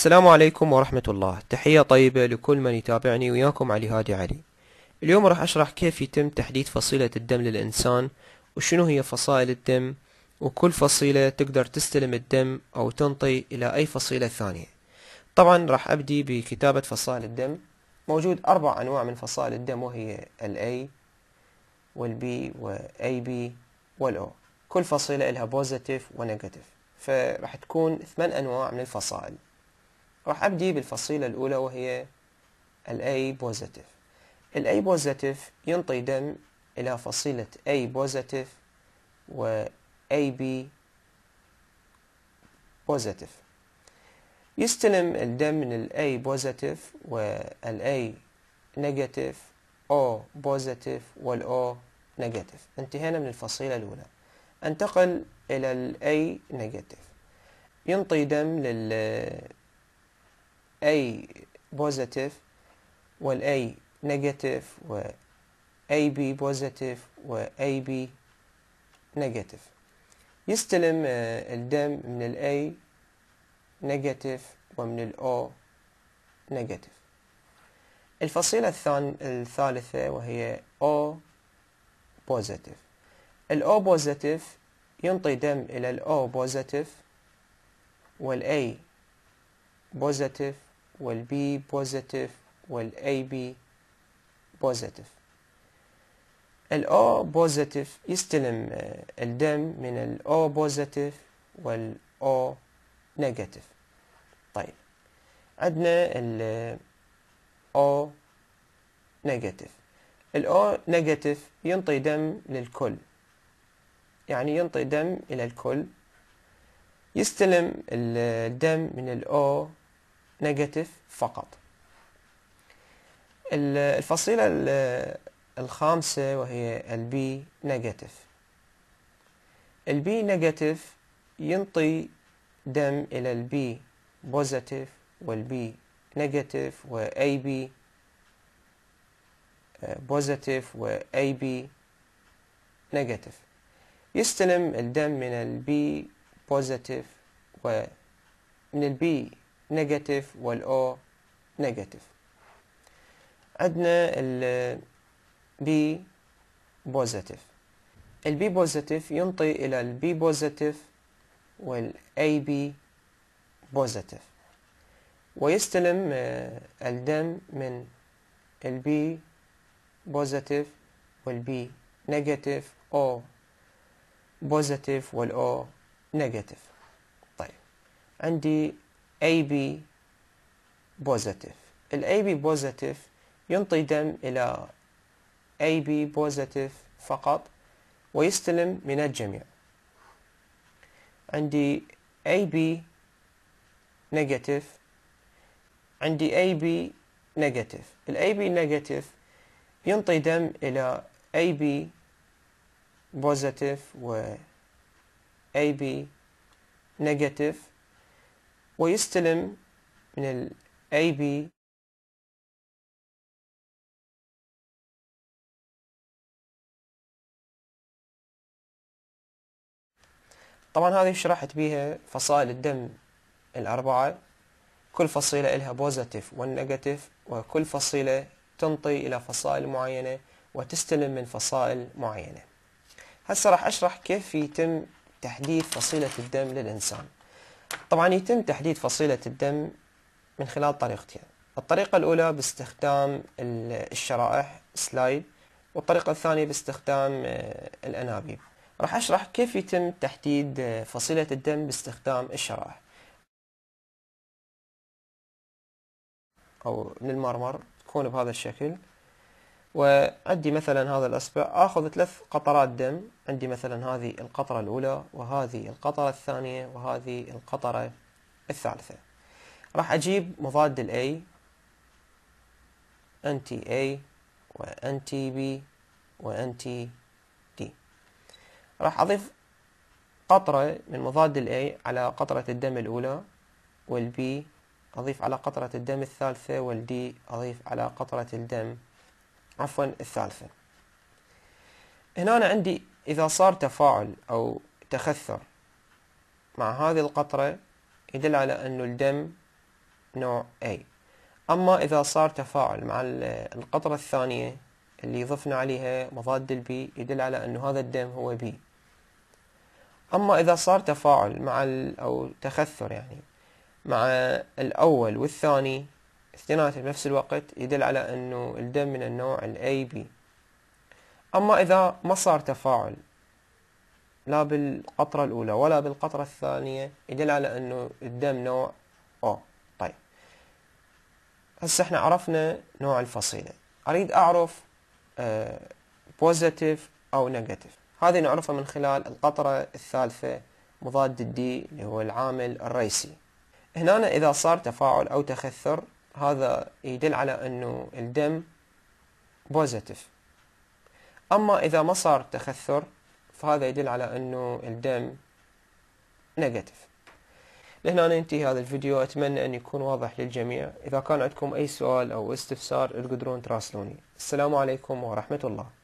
السلام عليكم ورحمة الله تحية طيبة لكل من يتابعني وياكم علي هادي علي اليوم راح أشرح كيف يتم تحديد فصيلة الدم للإنسان وشنو هي فصائل الدم وكل فصيلة تقدر تستلم الدم أو تنطي إلى أي فصيلة ثانية طبعا راح أبدي بكتابة فصائل الدم موجود أربع أنواع من فصائل الدم وهي الـ A والـ B وال AB والـ O كل فصيلة لها بوزيتيف ونيجاتيف فراح تكون ثمان أنواع من الفصائل راح أبدي بالفصيلة الأولى وهي الاي بوزيتيف الاي بوزيتيف ينطي دم إلى فصيلة اي بوزيتيف و بي بوزيتيف يستلم الدم من الاي بوزيتيف والاي نيجاتيف او بوزيتيف والاو نيجاتيف انتهينا من الفصيلة الأولى انتقل إلى الاي نيجاتيف ينطي دم لل A positive وال A negative و AB positive و AB negative يستلم الدم من ال A negative ومن ال O negative الفصيلة الثان الثالثة وهي O positive ال O positive ينطي دم إلى ال O positive وال A positive والبي بوزيتيف والاي بي بوزيتيف الاو بوزيتيف يستلم آه، الدم من الاو بوزيتيف والاو نيجاتيف طيب عندنا الاو نيجاتيف الاو نيجاتيف ينطي دم للكل يعني ينطي دم الى الكل يستلم آه، الدم من الاو نيجاتيف فقط الفصيلة الخامسة وهي البي نيجاتيف البي نيجاتيف ينطي دم إلى البي بوزيتيف والبي نيجاتيف وأي بي بوزيتيف وأي بي نيجاتيف يستلم الدم من البي بوزيتيف ومن البي نيجاتيف والأو نيجاتيف عندنا البي بوزيتيف البي بوزيتيف ينطي إلى البي بوزيتيف والاي بي بوزيتيف ويستلم آه، الدم من البي بوزيتيف والبي نيجاتيف او بوزيتيف والاو نيجاتيف طيب عندي AB positive ال AB positive ينطي دم إلى AB positive فقط ويستلم من الجميع عندي AB negative عندي AB negative ال AB negative ينطي دم إلى AB positive و AB negative ويستلم من ال AB طبعا هذه شرحت بيها فصائل الدم الأربعة كل فصيلة لها بوزيتيف والنيجاتيف وكل فصيلة تنطي إلى فصائل معينة وتستلم من فصائل معينة هسه راح أشرح كيف يتم تحديد فصيلة الدم للإنسان طبعا يتم تحديد فصيلة الدم من خلال طريقتين الطريقة الأولى باستخدام الشرائح سلايد والطريقة الثانية باستخدام آه، الأنابيب راح أشرح كيف يتم تحديد آه، فصيلة الدم باستخدام الشرائح أو من المرمر تكون بهذا الشكل وعندي مثلا هذا الأصبع آخذ ثلاث قطرات دم عندي مثلا هذه القطرة الأولى وهذه القطرة الثانية وهذه القطرة الثالثة راح أجيب مضاد A أنتي A وأنتي B وأنتي دي راح أضيف قطرة من مضاد A على قطرة الدم الأولى B أضيف على قطرة الدم الثالثة والدي أضيف على قطرة الدم عفوا الثالثة هنا أنا عندي إذا صار تفاعل أو تخثر مع هذه القطرة يدل على أنه الدم نوع A أما إذا صار تفاعل مع القطرة الثانية اللي ضفنا عليها مضاد البي يدل على أنه هذا الدم هو B أما إذا صار تفاعل مع أو تخثر يعني مع الأول والثاني اثنينات بنفس الوقت يدل على أنه الدم من النوع ال AB أما إذا ما صار تفاعل لا بالقطرة الأولى ولا بالقطرة الثانية يدل على أنه الدم نوع O طيب هسه احنا عرفنا نوع الفصيلة أريد أعرف بوزيتيف آه، أو نيجاتيف هذه نعرفها من خلال القطرة الثالثة مضاد الدي اللي هو العامل الرئيسي هنا إذا صار تفاعل أو تخثر هذا يدل على أنه الدم بوزيتيف أما إذا ما صار تخثر فهذا يدل على أنه الدم نيجاتيف لهنا ننتهي هذا الفيديو أتمنى أن يكون واضح للجميع إذا كان عندكم أي سؤال أو استفسار تقدرون تراسلوني السلام عليكم ورحمة الله